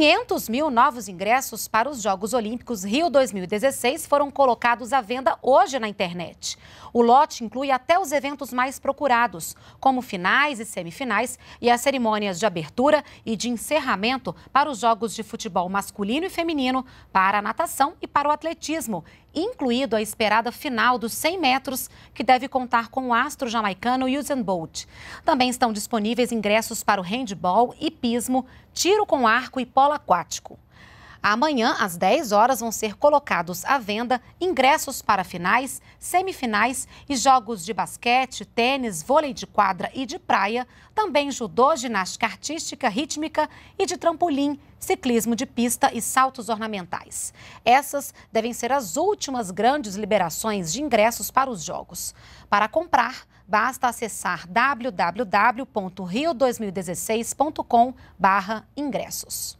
500 mil novos ingressos para os Jogos Olímpicos Rio 2016 foram colocados à venda hoje na internet. O lote inclui até os eventos mais procurados, como finais e semifinais e as cerimônias de abertura e de encerramento para os jogos de futebol masculino e feminino, para a natação e para o atletismo, incluído a esperada final dos 100 metros, que deve contar com o astro jamaicano Usain Bolt. Também estão disponíveis ingressos para o handball, hipismo, tiro com arco e polo aquático. Amanhã, às 10 horas, vão ser colocados à venda ingressos para finais, semifinais e jogos de basquete, tênis, vôlei de quadra e de praia, também judô, ginástica artística, rítmica e de trampolim, ciclismo de pista e saltos ornamentais. Essas devem ser as últimas grandes liberações de ingressos para os jogos. Para comprar, basta acessar www.rio2016.com/ingressos.